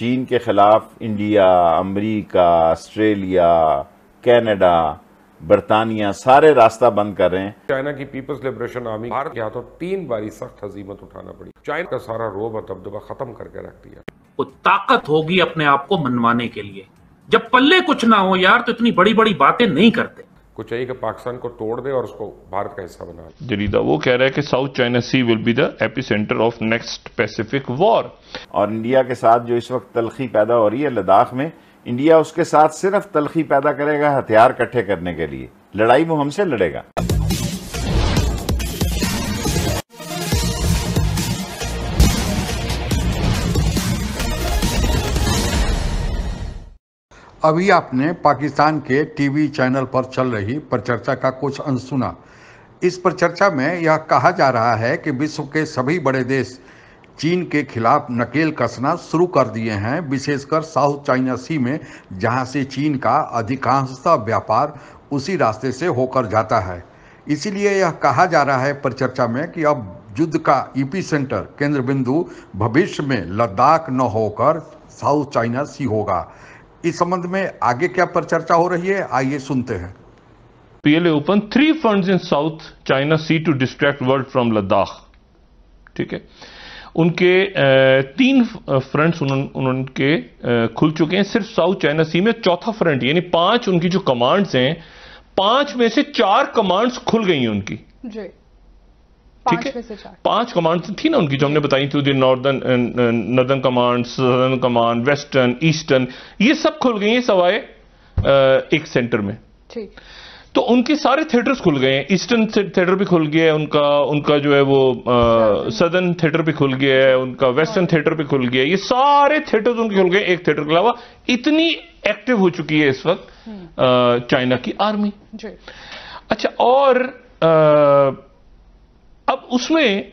चीन के ख़िलाफ़ इंडिया अमेरिका ऑस्ट्रेलिया कनाडा बरतानिया सारे रास्ता बंद कर रहे हैं चाइना की पीपल्स लिबरेशन आर्मी भारत के हाथों तीन बारी सख्त हजीमत उठाना पड़ी चाइना का सारा रोब और दबदबा खत्म करके रख दिया वो ताकत होगी अपने आप को मनवाने के लिए जब पल्ले कुछ ना हो यार तो इतनी बड़ी बड़ी बातें नहीं करते को चाहिए कि पाकिस्तान को तोड़ दे और उसको भारत का हिस्सा बना जरीदा वो कह रहा है कि South China Sea will be the epicentre of next Pacific war और इंडिया के साथ जो इस वक्त तलखी पैदा हो रही है लद्दाख में इंडिया उसके साथ सिर्फ तलखी पैदा करेगा हथियार इकट्ठे करने के लिए लड़ाई वो हमसे लड़ेगा अभी आपने पाकिस्तान के टीवी चैनल पर चल रही परिचर्चा का कुछ अंश सुना इस परिचर्चा में यह कहा जा रहा है कि विश्व के सभी बड़े देश चीन के खिलाफ नकेल कसना शुरू कर दिए हैं विशेषकर साउथ चाइना सी में जहां से चीन का अधिकांशतः व्यापार उसी रास्ते से होकर जाता है इसीलिए यह कहा जा रहा है परिचर्चा में कि अब युद्ध का ईपी सेंटर केंद्र बिंदु भविष्य में लद्दाख न होकर साउथ चाइना सी होगा इस संबंध में आगे क्या पर चर्चा हो रही है आइए सुनते हैं PLA open three fronts in South China Sea to distract world from Ladakh ठीक है उनके तीन फ्रंट्स उनके खुल चुके हैं सिर्फ साउथ चाइना सी में चौथा फ्रंट यानी पांच उनकी जो कमांड्स हैं पांच में से चार कमांड्स खुल गई हैं उनकी जी ठीक है पांच कमांड्स तो थी ना उनकी जो हमने बताई थी northern northern command southern command western eastern ये सब खुल गई हैं सवाए एक सेंटर में तो उनके सारे थिएटर्स खुल गए हैं ईस्टर्न थिएटर भी खुल गया है उनका उनका जो है वो सदर्न थिएटर भी खुल गया है उनका वेस्टर्न थिएटर हाँ। भी खुल गया है ये सारे थिएटर्स उनके खुल गए एक थिएटर के अलावा इतनी एक्टिव हो चुकी है इस वक्त हम्म। चाइना की आर्मी अच्छा और आ, उसमें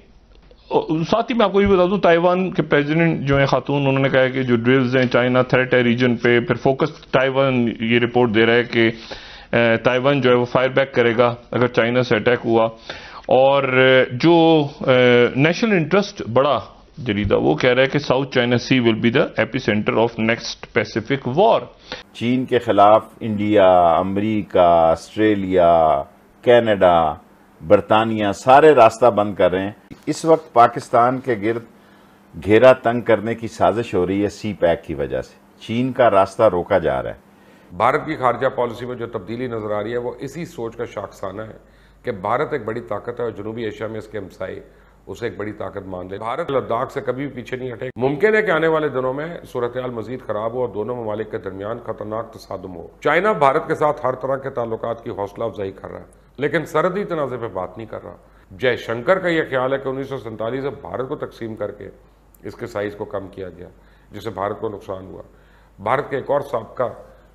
साथ ही मैं आपको ये बता दूं ताइवान के प्रेसिडेंट जो हैं खातून उन्होंने कहा है कि जो ड्रिल्स हैं चाइना थ्रेट है रीजन पे फिर फोकस ताइवान ये रिपोर्ट दे रहा है कि ताइवान जो है वो फायर बैक करेगा अगर चाइना से अटैक हुआ और जो नेशनल इंटरेस्ट बड़ा जरीदा वो कह रहा है कि South China Sea will be the epicentre of next Pacific war चीन के खिलाफ इंडिया अमरीका ऑस्ट्रेलिया कैनेडा बरतानिया सारे रास्ता बंद कर रहे हैं इस वक्त पाकिस्तान के गिर्द घेरा तंग करने की साजिश हो रही है सी पैक की वजह से चीन का रास्ता रोका जा रहा है भारत की खारजा पॉलिसी में जो तब्दीली नज़र आ रही है वो इसी सोच का शाखसाना है कि भारत एक बड़ी ताकत है और जनूबी एशिया में इसके हमसाई उसे एक बड़ी ताकत मान ले भारत लद्दाख से कभी भी पीछे नहीं हटे मुमकिन है कि आने वाले दिनों में सूरत मजीद खराब हो और दोनों ममालिक के दरमियान खतरनाक तसादम हो चाइना भारत के साथ हर तरह के ताल्लुक की हौसला अफजाई कर रहा है लेकिन सरहदी तनाज़े पर बात नहीं कर रहा जयशंकर का यह ख्याल है कि उन्नीस सौ सैंतालीस में भारत को तकसीम करके इसके साइज़ को कम किया गया जिससे भारत को नुकसान हुआ भारत के एक और सबका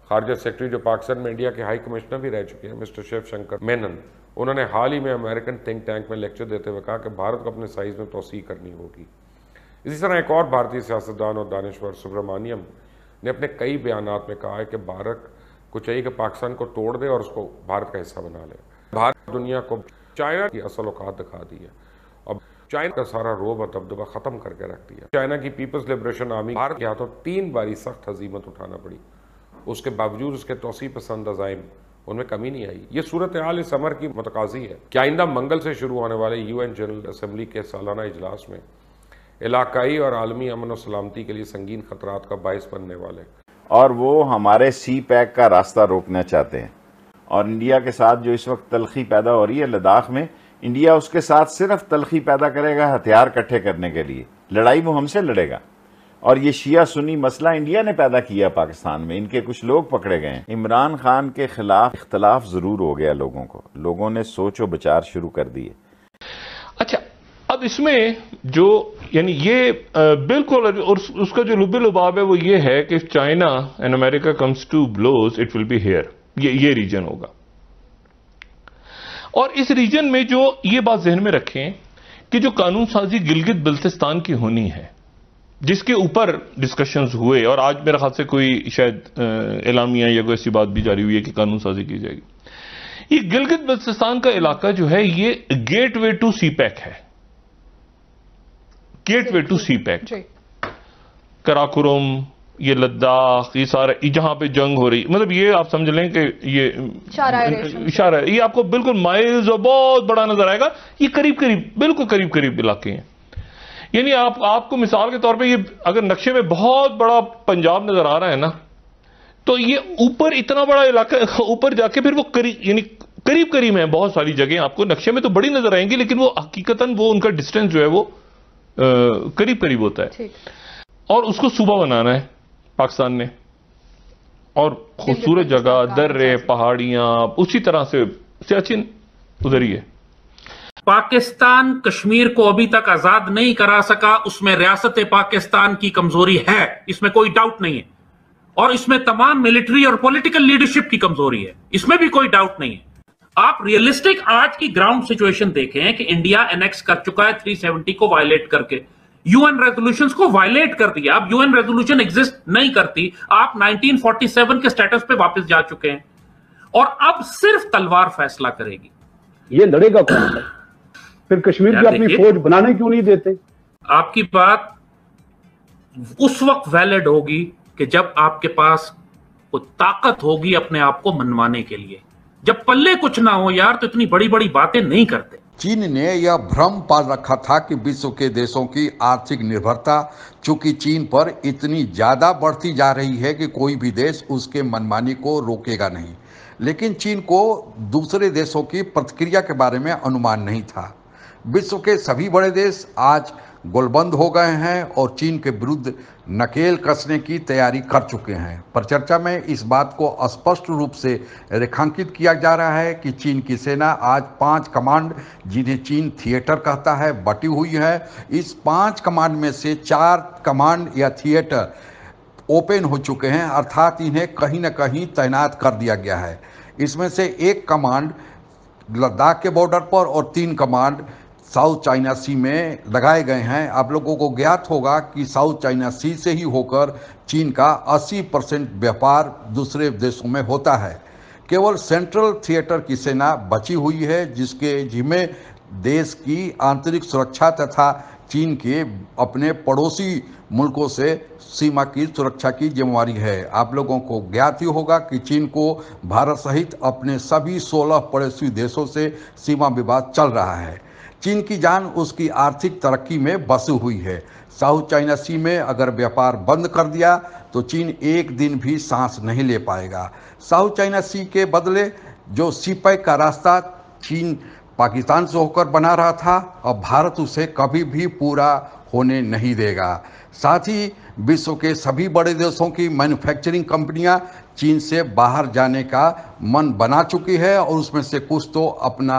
खारजा सेक्रेटरी जो पाकिस्तान में इंडिया के हाई कमिश्नर भी रह चुके हैं मिस्टर शिव शंकर मेनन उन्होंने हाल ही में अमेरिकन थिंक टैंक में लेक्चर देते हुए कहा कि भारत को अपने साइज़ में तोसी करनी होगी इसी तरह एक और भारतीय सियासतदान और दानश्वर सुब्रमण्यम ने अपने कई बयान में कहा है कि भारत को चाहिए कि पाकिस्तान को तोड़ दे और उसको भारत का हिस्सा बना ले भारत दुनिया को चाइना की असल औकात दिखा दी है और चाइना का सारा रोब और दबदबा ख़त्म करके रख दिया चाइना की पीपल्स लिबरेशन आर्मी भारत के हाथों तीन बारी सख्त हजीमत उठाना पड़ी उसके बावजूद उसके तोसी पसंद अजाइम उनमें कमी नहीं आई ये सूरत हाल इस समर की मतकाजी है क्या आइंदा मंगल से शुरू होने वाले यू एन जनरल असम्बली के सालाना इजलास में इलाकई और आलमी अमन और सलामती के लिए संगीन खतरात का बायस बनने वाले और वो हमारे सी पैक का रास्ता रोकना चाहते हैं और इंडिया के साथ जो इस वक्त तलखी पैदा हो रही है लद्दाख में इंडिया उसके साथ सिर्फ तलखी पैदा करेगा हथियार इकट्ठे करने के लिए लड़ाई वो हमसे लड़ेगा और ये शिया सुनी मसला इंडिया ने पैदा किया पाकिस्तान में इनके कुछ लोग पकड़े गए हैं इमरान खान के खिलाफ इख्तलाफ ज़रूर हो गया लोगों को लोगों ने सोचो बचार शुरू कर दिए अच्छा अब इसमें जो यानी ये बिल्कुल और उसका जो लुबे लुबाव है वो ये है कि China and America comes to blows it will be here ये ये रीजन होगा और इस रीजन में जो ये बात जहन में रखें कि जो कानून साजी गिलगित बल्तिस्तान की होनी है जिसके ऊपर डिस्कशंस हुए और आज मेरे ख्याल से कोई शायद एलामिया या कोई ऐसी बात भी जारी हुई है कि कानून साजी की जाएगी ये गिलगित बल्तिस्तान का इलाका जो है ये gateway to CPEC है gateway to CPEC Karakoram ये लद्दाख ये सारा जहाँ पे जंग हो रही मतलब ये आप समझ लें कि ये इशारा है ये आपको बिल्कुल माइल्स और बहुत बड़ा नजर आएगा ये करीब करीब बिल्कुल करीब करीब इलाके हैं यानी आप आपको मिसाल के तौर पे ये अगर नक्शे में बहुत बड़ा पंजाब नजर आ रहा है ना तो ये ऊपर इतना बड़ा इलाका ऊपर जाके फिर वो करीब यानी करीब करीब है बहुत सारी जगह आपको नक्शे में तो बड़ी नजर आएंगी लेकिन वो हकीकतन वो उनका डिस्टेंस जो है वो करीब करीब होता है और उसको सुबह बनाना है पाकिस्तान में और खूबसूरत जगह दर्रे पहाड़ियां उसी तरह से सियाचिन उधर ही है पाकिस्तान कश्मीर को अभी तक आजाद नहीं करा सका उसमें रियासत पाकिस्तान की कमजोरी है इसमें कोई डाउट नहीं है और इसमें तमाम मिलिट्री और पॉलिटिकल लीडरशिप की कमजोरी है इसमें भी कोई डाउट नहीं है आप रियलिस्टिक आज की ग्राउंड सिचुएशन देखें कि इंडिया एनेक्स कर चुका है 370 को वायलेट करके यूएन रेजोल्यूशन को वायलेट कर दिया अब यूएन रेजोल्यूशन एग्जिस्ट नहीं करती आप 1947 के स्टेटस पे वापस जा चुके हैं और अब सिर्फ तलवार फैसला करेगी ये लड़ेगा कौन फिर कश्मीर की अपनी फौज बनाने क्यों नहीं देते आपकी बात उस वक्त वैलिड होगी कि जब आपके पास वो ताकत होगी अपने आप को मनवाने के लिए जब पल्ले कुछ ना हो यार तो इतनी बड़ी बड़ी बातें नहीं करते चीन ने यह भ्रम पाल रखा था कि विश्व के देशों की आर्थिक निर्भरता चूंकि चीन पर इतनी ज़्यादा बढ़ती जा रही है कि कोई भी देश उसके मनमानी को रोकेगा नहीं लेकिन चीन को दूसरे देशों की प्रतिक्रिया के बारे में अनुमान नहीं था विश्व के सभी बड़े देश आज गोलबंद हो गए हैं और चीन के विरुद्ध नकेल कसने की तैयारी कर चुके हैं पर चर्चा में इस बात को स्पष्ट रूप से रेखांकित किया जा रहा है कि चीन की सेना आज पांच कमांड जिन्हें चीन थिएटर कहता है बटी हुई है इस पांच कमांड में से चार कमांड या थिएटर ओपन हो चुके हैं अर्थात इन्हें कहीं ना कहीं तैनात कर दिया गया है इसमें से एक कमांड लद्दाख के बॉर्डर पर और तीन कमांड साउथ चाइना सी में लगाए गए हैं आप लोगों को ज्ञात होगा कि साउथ चाइना सी से ही होकर चीन का 80 परसेंट व्यापार दूसरे देशों में होता है केवल सेंट्रल थिएटर की सेना बची हुई है जिसके जिम्मे देश की आंतरिक सुरक्षा तथा चीन के अपने पड़ोसी मुल्कों से सीमा की सुरक्षा की जिम्मेवारी है आप लोगों को ज्ञात ही होगा कि चीन को भारत सहित अपने सभी 16 पड़ोसी देशों से सीमा विवाद चल रहा है चीन की जान उसकी आर्थिक तरक्की में बसी हुई है साउथ चाइना सी में अगर व्यापार बंद कर दिया तो चीन एक दिन भी सांस नहीं ले पाएगा साउथ चाइना सी के बदले जो सीपै का रास्ता चीन पाकिस्तान से होकर बना रहा था अब भारत उसे कभी भी पूरा होने नहीं देगा साथ ही विश्व के सभी बड़े देशों की मैन्युफैक्चरिंग कंपनियां चीन से बाहर जाने का मन बना चुकी है और उसमें से कुछ तो अपना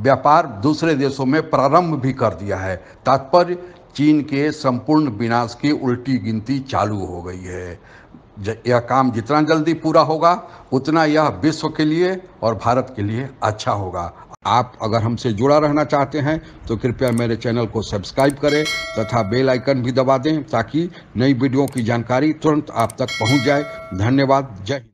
व्यापार दूसरे देशों में प्रारंभ भी कर दिया है तात्पर्य चीन के संपूर्ण विनाश की उल्टी गिनती चालू हो गई है यह काम जितना जल्दी पूरा होगा उतना यह विश्व के लिए और भारत के लिए अच्छा होगा आप अगर हमसे जुड़ा रहना चाहते हैं तो कृपया मेरे चैनल को सब्सक्राइब करें तथा बेल आइकन भी दबा दें ताकि नई वीडियो की जानकारी तुरंत आप तक पहुंच जाए धन्यवाद जय